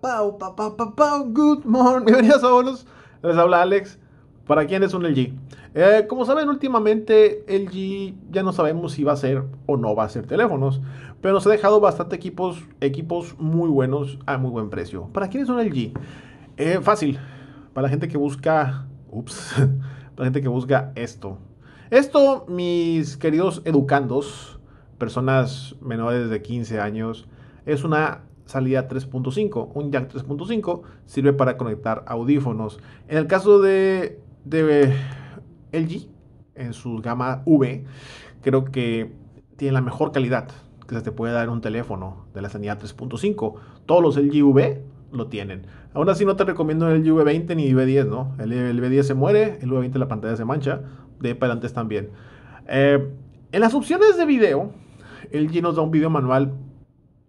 Pau, pau, good morning. Bienvenidos a Bonus. Les habla Alex. ¿Para quién es un LG? Eh, como saben, últimamente el LG ya no sabemos si va a ser o no va a ser teléfonos. Pero nos ha dejado bastante equipos, equipos muy buenos a muy buen precio. ¿Para quién es un LG? Eh, fácil. Para la gente que busca. Ups. para la gente que busca esto. Esto, mis queridos educandos, personas menores de 15 años, es una salida 3.5. Un jack 3.5 sirve para conectar audífonos. En el caso de, de LG, en su gama V, creo que tiene la mejor calidad que se te puede dar un teléfono de la salida 3.5. Todos los LG V lo tienen. Aún así no te recomiendo el V20 ni V10, ¿no? El, V10 se muere, el V20 la pantalla se mancha, de para adelante también eh, en las opciones de video, LG nos da un video manual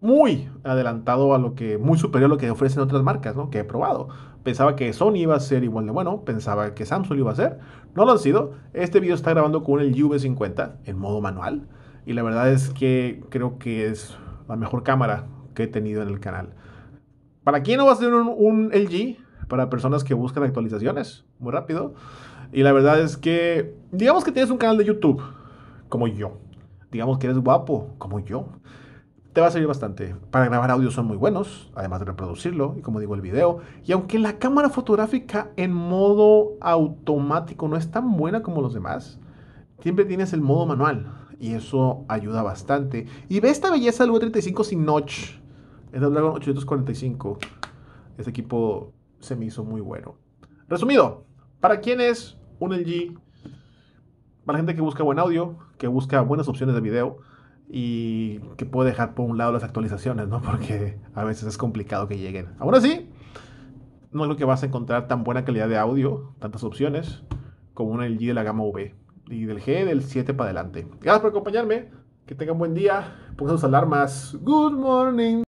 muy adelantado a lo que, muy superior a lo que ofrecen otras marcas, ¿no? Que he probado. Pensaba que Sony iba a ser igual de bueno, pensaba que Samsung iba a ser, no lo han sido. Este video está grabando con el UV50 en modo manual y la verdad es que creo que es la mejor cámara que he tenido en el canal. ¿Para quién no va a ser un, un LG? Para personas que buscan actualizaciones, muy rápido. Y la verdad es que, digamos que tienes un canal de YouTube, como yo. Digamos que eres guapo, como yo te va a servir bastante. Para grabar audio son muy buenos, además de reproducirlo y como digo el video. Y aunque la cámara fotográfica en modo automático no es tan buena como los demás, siempre tienes el modo manual y eso ayuda bastante. Y ve esta belleza del V35 sin notch. Es el Dragon 845. Este equipo se me hizo muy bueno. Resumido, ¿para quién es un LG? Para la gente que busca buen audio, que busca buenas opciones de video y que puedo dejar por un lado las actualizaciones, ¿no? Porque a veces es complicado que lleguen. Ahora sí, no es lo que vas a encontrar tan buena calidad de audio, tantas opciones, como en el G de la gama V y del G del 7 para adelante. Gracias por acompañarme, que tengan buen día, pongan sus alarmas. Good morning.